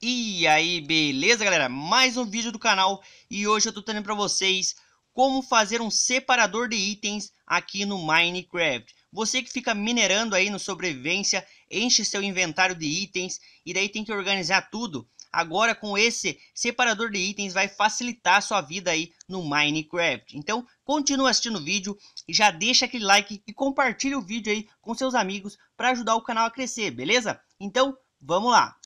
E aí, beleza galera? Mais um vídeo do canal e hoje eu tô trazendo para vocês como fazer um separador de itens aqui no Minecraft. Você que fica minerando aí no sobrevivência, enche seu inventário de itens e daí tem que organizar tudo agora com esse separador de itens vai facilitar a sua vida aí no Minecraft. Então continue assistindo o vídeo, já deixa aquele like e compartilha o vídeo aí com seus amigos para ajudar o canal a crescer, beleza? Então vamos lá!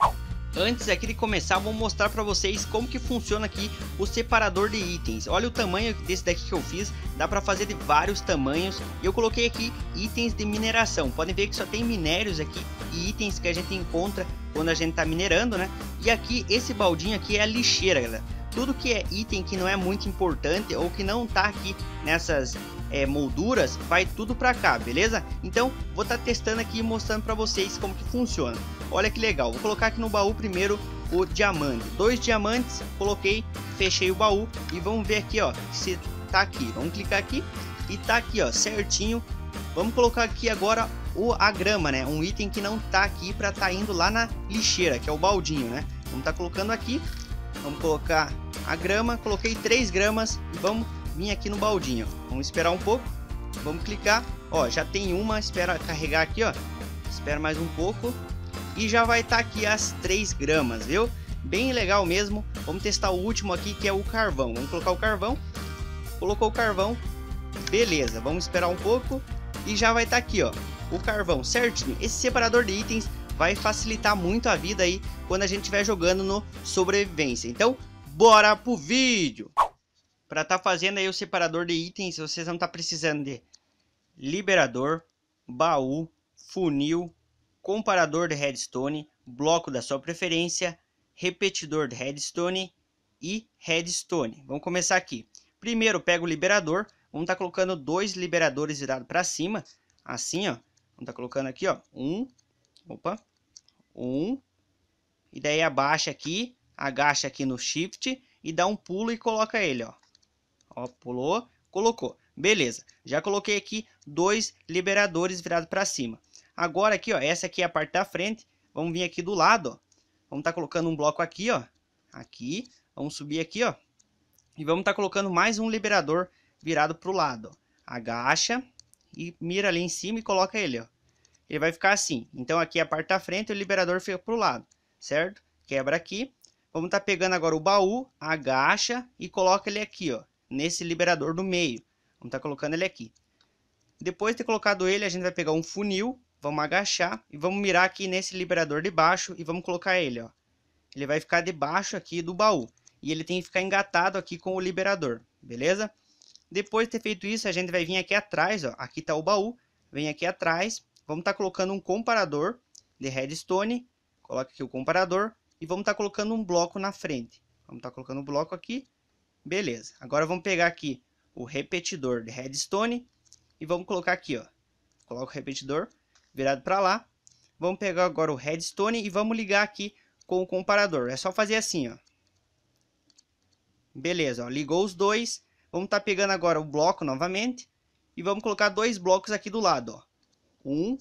Antes aqui de começar, vou mostrar para vocês como que funciona aqui o separador de itens. Olha o tamanho desse deck que eu fiz, dá para fazer de vários tamanhos. Eu coloquei aqui itens de mineração. Podem ver que só tem minérios aqui e itens que a gente encontra quando a gente está minerando, né? E aqui esse baldinho aqui é a lixeira, galera tudo que é item que não é muito importante ou que não tá aqui nessas é, molduras, vai tudo para cá, beleza? Então vou estar tá testando aqui e mostrando para vocês como que funciona. Olha que legal, vou colocar aqui no baú primeiro o diamante. Dois diamantes, coloquei, fechei o baú e vamos ver aqui ó, se tá aqui. Vamos clicar aqui e tá aqui ó, certinho. Vamos colocar aqui agora o, a grama, né? Um item que não tá aqui para tá indo lá na lixeira, que é o baldinho, né? Vamos tá colocando aqui, vamos colocar a grama, coloquei 3 gramas e vamos vir aqui no baldinho. Vamos esperar um pouco. Vamos clicar. Ó, já tem uma. Espera carregar aqui, ó. Espera mais um pouco. E já vai estar tá aqui as 3 gramas, viu? Bem legal mesmo. Vamos testar o último aqui, que é o carvão. Vamos colocar o carvão. Colocou o carvão. Beleza, vamos esperar um pouco. E já vai estar tá aqui, ó. O carvão, certinho. Esse separador de itens vai facilitar muito a vida aí quando a gente estiver jogando no sobrevivência. Então, bora pro vídeo! para estar tá fazendo aí o separador de itens, vocês vão estar tá precisando de liberador, baú, funil, comparador de redstone, bloco da sua preferência, repetidor de redstone e redstone. Vamos começar aqui. Primeiro, pega o liberador, vamos estar tá colocando dois liberadores virados para cima, assim, ó. Vamos estar tá colocando aqui, ó, um, opa, um, e daí abaixa aqui, agacha aqui no shift e dá um pulo e coloca ele, ó. Pulou, colocou. Beleza, já coloquei aqui dois liberadores virados para cima. Agora aqui, ó, essa aqui é a parte da frente. Vamos vir aqui do lado, ó. Vamos estar tá colocando um bloco aqui, ó. Aqui, vamos subir aqui, ó. E vamos estar tá colocando mais um liberador virado para o lado. Ó. Agacha e mira ali em cima e coloca ele, ó. Ele vai ficar assim. Então aqui é a parte da frente e o liberador fica para o lado, certo? Quebra aqui. Vamos estar tá pegando agora o baú, agacha e coloca ele aqui, ó nesse liberador do meio. Vamos estar tá colocando ele aqui. Depois de ter colocado ele, a gente vai pegar um funil, vamos agachar e vamos mirar aqui nesse liberador de baixo e vamos colocar ele, ó. Ele vai ficar debaixo aqui do baú e ele tem que ficar engatado aqui com o liberador, beleza? Depois de ter feito isso, a gente vai vir aqui atrás, ó, aqui está o baú, vem aqui atrás, vamos estar tá colocando um comparador de redstone, coloca aqui o comparador e vamos estar tá colocando um bloco na frente. Vamos estar tá colocando um bloco aqui Beleza. Agora vamos pegar aqui o repetidor de redstone e vamos colocar aqui, ó. Coloca o repetidor virado para lá. Vamos pegar agora o redstone e vamos ligar aqui com o comparador. É só fazer assim, ó. Beleza, ó, ligou os dois. Vamos estar tá pegando agora o bloco novamente e vamos colocar dois blocos aqui do lado, ó. Um,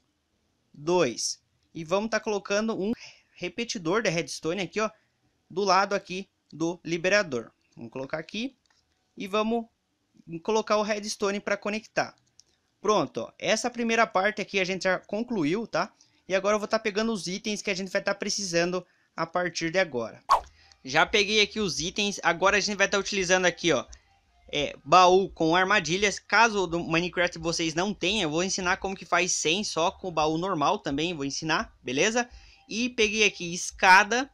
dois. E vamos estar tá colocando um repetidor de redstone aqui, ó, do lado aqui do liberador. Vamos colocar aqui e vamos colocar o redstone para conectar. Pronto, ó. essa primeira parte aqui a gente já concluiu, tá? E agora eu vou estar tá pegando os itens que a gente vai estar tá precisando a partir de agora. Já peguei aqui os itens, agora a gente vai estar tá utilizando aqui, ó, é, baú com armadilhas. Caso do Minecraft vocês não tenham, eu vou ensinar como que faz sem só com o baú normal também, vou ensinar, beleza? E peguei aqui escada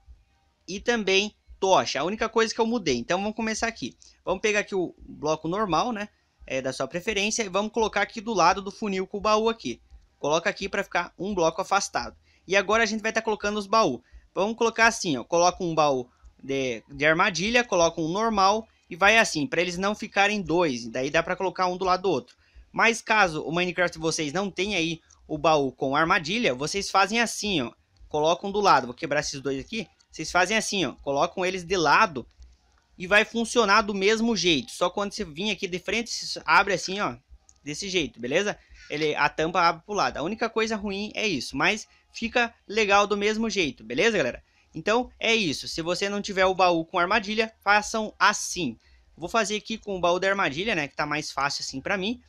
e também tocha, a única coisa que eu mudei. Então vamos começar aqui. Vamos pegar aqui o bloco normal, né? É, da sua preferência. E vamos colocar aqui do lado do funil com o baú aqui. Coloca aqui para ficar um bloco afastado. E agora a gente vai estar tá colocando os baús. Vamos colocar assim, ó. Coloca um baú de, de armadilha, coloca um normal e vai assim, para eles não ficarem dois. Daí dá para colocar um do lado do outro. Mas caso o Minecraft vocês não tenham aí o baú com armadilha, vocês fazem assim, ó. Colocam do lado, vou quebrar esses dois aqui. Vocês fazem assim, ó, colocam eles de lado e vai funcionar do mesmo jeito. Só quando você vir aqui de frente, abre assim, ó, desse jeito, beleza? Ele, a tampa abre pro lado. A única coisa ruim é isso, mas fica legal do mesmo jeito, beleza, galera? Então, é isso. Se você não tiver o baú com armadilha, façam assim. Vou fazer aqui com o baú da armadilha, né, que tá mais fácil assim pra mim.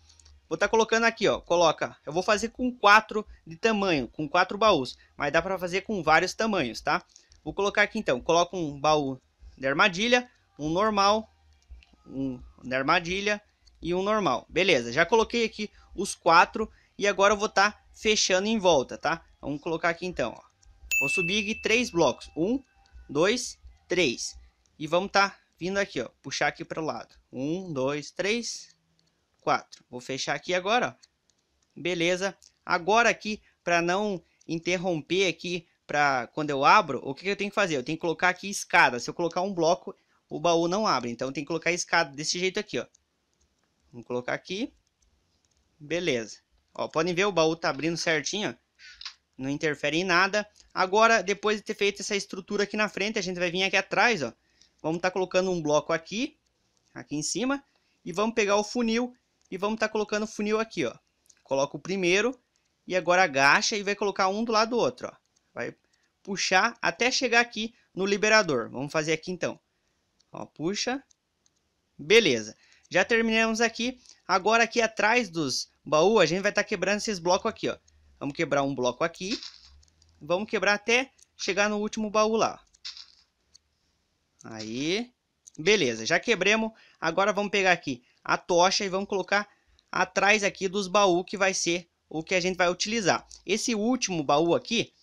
Vou estar tá colocando aqui, ó, coloca, eu vou fazer com quatro de tamanho, com quatro baús, mas dá para fazer com vários tamanhos, tá? Vou colocar aqui então, coloco um baú de armadilha, um normal, um da armadilha e um normal. Beleza, já coloquei aqui os quatro e agora eu vou estar tá fechando em volta, tá? Vamos colocar aqui então, ó. Vou subir aqui três blocos, um, dois, três. E vamos estar tá vindo aqui, ó, puxar aqui para o lado. Um, dois, três, quatro. Vou fechar aqui agora, ó. Beleza. Agora aqui, para não interromper aqui para quando eu abro, o que, que eu tenho que fazer? Eu tenho que colocar aqui escada. Se eu colocar um bloco, o baú não abre. Então tem que colocar escada desse jeito aqui, ó. Vamos colocar aqui. Beleza. Ó, podem ver o baú tá abrindo certinho, Não interfere em nada. Agora, depois de ter feito essa estrutura aqui na frente, a gente vai vir aqui atrás, ó. Vamos estar tá colocando um bloco aqui, aqui em cima. E vamos pegar o funil e vamos estar tá colocando o funil aqui, ó. Coloca o primeiro e agora agacha e vai colocar um do lado do outro, ó. Vai puxar até chegar aqui no liberador. Vamos fazer aqui então. Ó, puxa. Beleza. Já terminamos aqui. Agora aqui atrás dos baús, a gente vai estar tá quebrando esses blocos aqui, ó. Vamos quebrar um bloco aqui. Vamos quebrar até chegar no último baú lá. Aí. Beleza, já quebremos. Agora vamos pegar aqui a tocha e vamos colocar atrás aqui dos baús que vai ser o que a gente vai utilizar. Esse último baú aqui,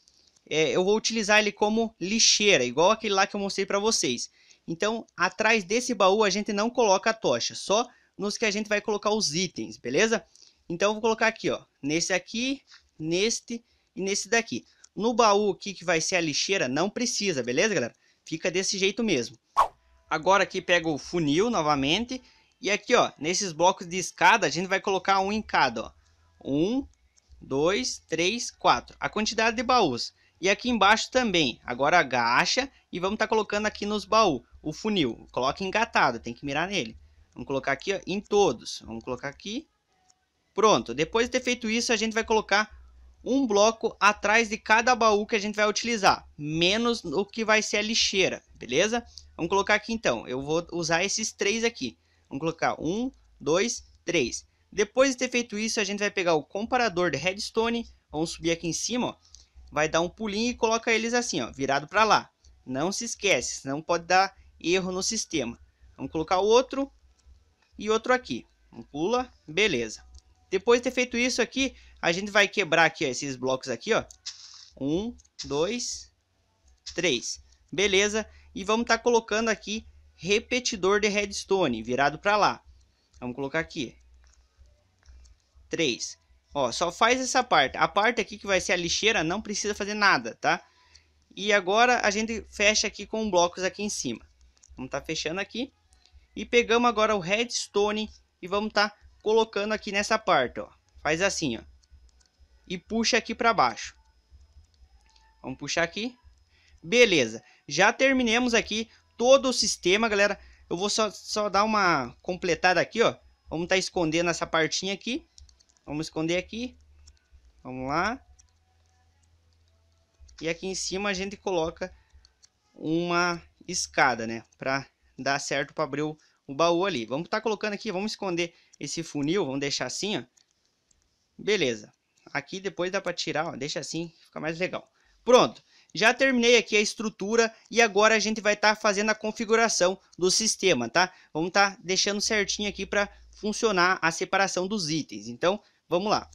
é, eu vou utilizar ele como lixeira, igual aquele lá que eu mostrei para vocês. Então, atrás desse baú a gente não coloca a tocha, só nos que a gente vai colocar os itens, beleza? Então, eu vou colocar aqui, ó, nesse aqui, neste e nesse daqui. No baú aqui que vai ser a lixeira, não precisa, beleza, galera? Fica desse jeito mesmo. Agora aqui pega o funil novamente. E aqui, ó, nesses blocos de escada, a gente vai colocar um em cada, ó. Um, dois, três, quatro. A quantidade de baús. E aqui embaixo também. Agora agacha e vamos estar tá colocando aqui nos baús o funil. Coloca engatado, tem que mirar nele. Vamos colocar aqui ó, em todos. Vamos colocar aqui. Pronto. Depois de ter feito isso, a gente vai colocar um bloco atrás de cada baú que a gente vai utilizar. Menos o que vai ser a lixeira, beleza? Vamos colocar aqui então. Eu vou usar esses três aqui. Vamos colocar um, dois, três. Depois de ter feito isso, a gente vai pegar o comparador de redstone. Vamos subir aqui em cima, ó vai dar um pulinho e coloca eles assim, ó, virado para lá. Não se esquece, senão pode dar erro no sistema. Vamos colocar outro e outro aqui. Um pula, beleza. Depois de ter feito isso aqui, a gente vai quebrar aqui ó, esses blocos aqui, ó. Um, dois, três. Beleza? E vamos estar tá colocando aqui repetidor de redstone virado para lá. Vamos colocar aqui. 3. Ó, só faz essa parte. A parte aqui que vai ser a lixeira não precisa fazer nada, tá? E agora a gente fecha aqui com blocos aqui em cima. Vamos tá fechando aqui. E pegamos agora o redstone e vamos tá colocando aqui nessa parte, ó. Faz assim, ó. E puxa aqui para baixo. Vamos puxar aqui. Beleza. Já terminamos aqui todo o sistema, galera. Eu vou só, só dar uma completada aqui, ó. Vamos tá escondendo essa partinha aqui. Vamos esconder aqui. Vamos lá. E aqui em cima a gente coloca uma escada, né? Para dar certo para abrir o, o, baú ali. Vamos estar tá colocando aqui, vamos esconder esse funil, vamos deixar assim, ó. Beleza. Aqui depois dá para tirar, ó, deixa assim, fica mais legal. Pronto. Já terminei aqui a estrutura e agora a gente vai estar tá fazendo a configuração do sistema, tá? Vamos estar tá deixando certinho aqui para funcionar a separação dos itens. Então, Vamos lá.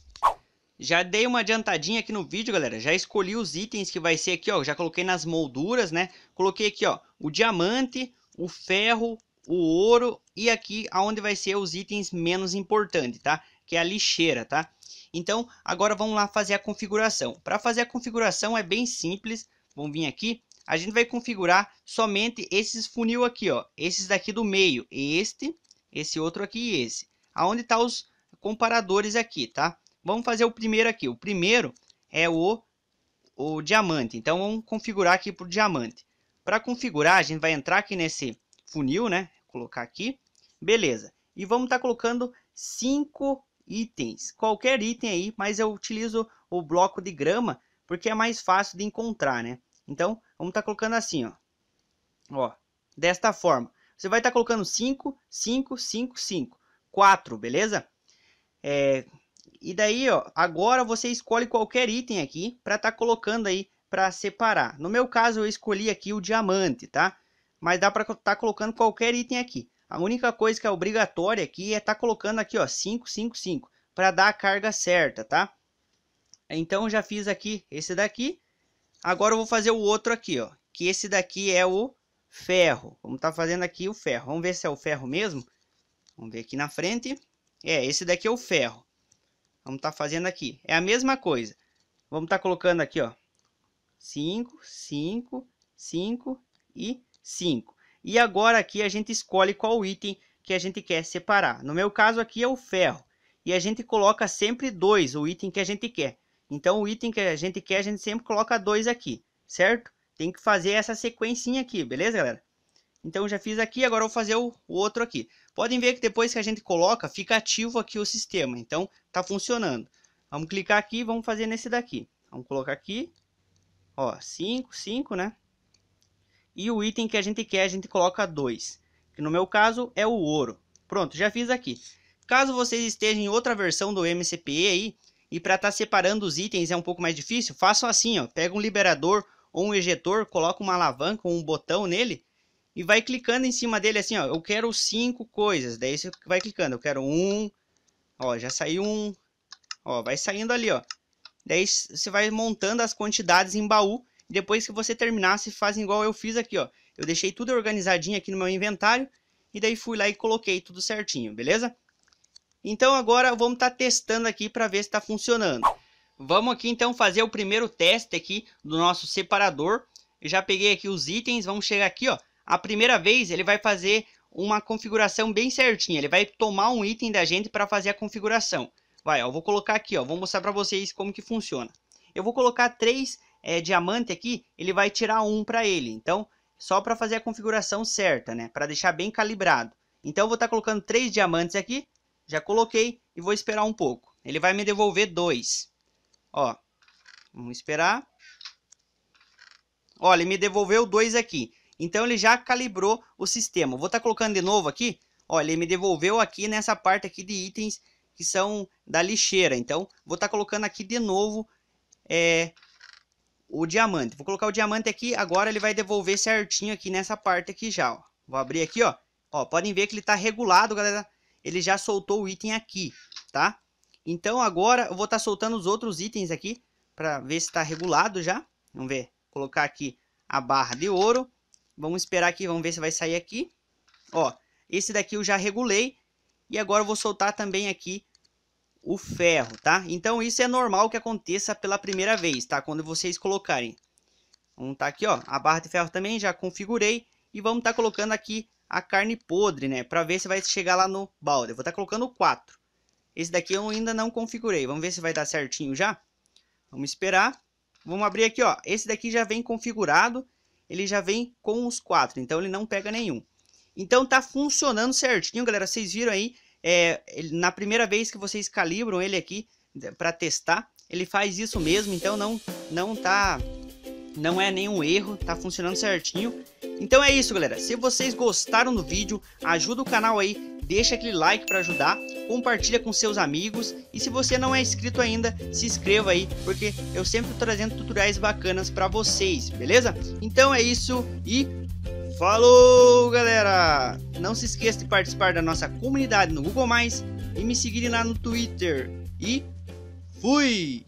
Já dei uma adiantadinha aqui no vídeo, galera. Já escolhi os itens que vai ser aqui, ó. Já coloquei nas molduras, né? Coloquei aqui, ó, o diamante, o ferro, o ouro e aqui aonde vai ser os itens menos importantes, tá? Que é a lixeira, tá? Então, agora vamos lá fazer a configuração. Para fazer a configuração é bem simples. Vamos vir aqui. A gente vai configurar somente esses funil aqui, ó. Esses daqui do meio. Este, esse outro aqui e esse. Aonde tá os comparadores aqui, tá? Vamos fazer o primeiro aqui. O primeiro é o, o diamante. Então, vamos configurar aqui para o diamante. Para configurar, a gente vai entrar aqui nesse funil, né? Colocar aqui. Beleza. E vamos estar tá colocando cinco itens. Qualquer item aí, mas eu utilizo o bloco de grama porque é mais fácil de encontrar, né? Então, vamos estar tá colocando assim, ó. Ó, desta forma. Você vai estar tá colocando 5, 5, 5, 5, 4, beleza? É, e daí, ó, agora você escolhe qualquer item aqui para estar tá colocando aí para separar. No meu caso, eu escolhi aqui o diamante, tá? Mas dá para estar tá colocando qualquer item aqui. A única coisa que é obrigatória aqui é estar tá colocando aqui, ó, 555, para dar a carga certa, tá? Então, já fiz aqui esse daqui. Agora eu vou fazer o outro aqui, ó, que esse daqui é o ferro. Vamos estar tá fazendo aqui o ferro. Vamos ver se é o ferro mesmo. Vamos ver aqui na frente. É, esse daqui é o ferro. Vamos estar tá fazendo aqui. É a mesma coisa. Vamos estar tá colocando aqui, ó. 5, 5, 5 e 5. E agora aqui a gente escolhe qual item que a gente quer separar. No meu caso aqui é o ferro. E a gente coloca sempre 2, o item que a gente quer. Então o item que a gente quer, a gente sempre coloca 2 aqui, certo? Tem que fazer essa sequencinha aqui, beleza, galera? Então já fiz aqui, agora vou fazer o outro aqui. Podem ver que depois que a gente coloca, fica ativo aqui o sistema. Então tá funcionando. Vamos clicar aqui vamos fazer nesse daqui. Vamos colocar aqui, ó, 5, 5, né? E o item que a gente quer, a gente coloca 2. Que no meu caso é o ouro. Pronto, já fiz aqui. Caso vocês estejam em outra versão do MCPE aí, e para estar tá separando os itens é um pouco mais difícil, façam assim, ó, pega um liberador ou um ejetor, coloca uma alavanca ou um botão nele e vai clicando em cima dele assim, ó, eu quero cinco coisas, daí você vai clicando, eu quero um, ó, já saiu um, ó, vai saindo ali, ó. Daí você vai montando as quantidades em baú, depois que você terminar, você faz igual eu fiz aqui, ó. Eu deixei tudo organizadinho aqui no meu inventário, e daí fui lá e coloquei tudo certinho, beleza? Então agora vamos estar tá testando aqui para ver se está funcionando. Vamos aqui então fazer o primeiro teste aqui do nosso separador. Eu já peguei aqui os itens, vamos chegar aqui, ó a primeira vez ele vai fazer uma configuração bem certinha. Ele vai tomar um item da gente para fazer a configuração. Vai, ó, eu vou colocar aqui, ó, vou mostrar para vocês como que funciona. Eu vou colocar três é, diamante aqui, ele vai tirar um para ele. Então, só para fazer a configuração certa, né? Para deixar bem calibrado. Então, eu vou estar tá colocando três diamantes aqui. Já coloquei e vou esperar um pouco. Ele vai me devolver dois. Ó, vamos esperar. Olha, ele me devolveu dois aqui. Então ele já calibrou o sistema. Vou estar tá colocando de novo aqui. Olha, ele me devolveu aqui nessa parte aqui de itens que são da lixeira. Então vou estar tá colocando aqui de novo é, o diamante. Vou colocar o diamante aqui. Agora ele vai devolver certinho aqui nessa parte aqui já. Ó. Vou abrir aqui, ó. ó. Podem ver que ele está regulado, galera. Ele já soltou o item aqui, tá? Então agora eu vou estar tá soltando os outros itens aqui para ver se está regulado já. Vamos ver. Vou colocar aqui a barra de ouro. Vamos esperar aqui, vamos ver se vai sair aqui. Ó, esse daqui eu já regulei. E agora eu vou soltar também aqui o ferro, tá? Então isso é normal que aconteça pela primeira vez, tá? Quando vocês colocarem. Vamos tá aqui, ó, a barra de ferro também já configurei. E vamos tá colocando aqui a carne podre, né? Pra ver se vai chegar lá no balde. Eu vou tá colocando 4. Esse daqui eu ainda não configurei. Vamos ver se vai dar certinho já. Vamos esperar. Vamos abrir aqui, ó. Esse daqui já vem configurado ele já vem com os quatro, então ele não pega nenhum. Então tá funcionando certinho, galera. Vocês viram aí, é, na primeira vez que vocês calibram ele aqui para testar, ele faz isso mesmo, então não, não tá... Não é nenhum erro, tá funcionando certinho. Então é isso, galera. Se vocês gostaram do vídeo, ajuda o canal aí deixa aquele like para ajudar, compartilha com seus amigos e se você não é inscrito ainda, se inscreva aí, porque eu sempre tô trazendo tutoriais bacanas para vocês, beleza? Então é isso e falou, galera! Não se esqueça de participar da nossa comunidade no Google+, e me seguirem lá no Twitter. E fui!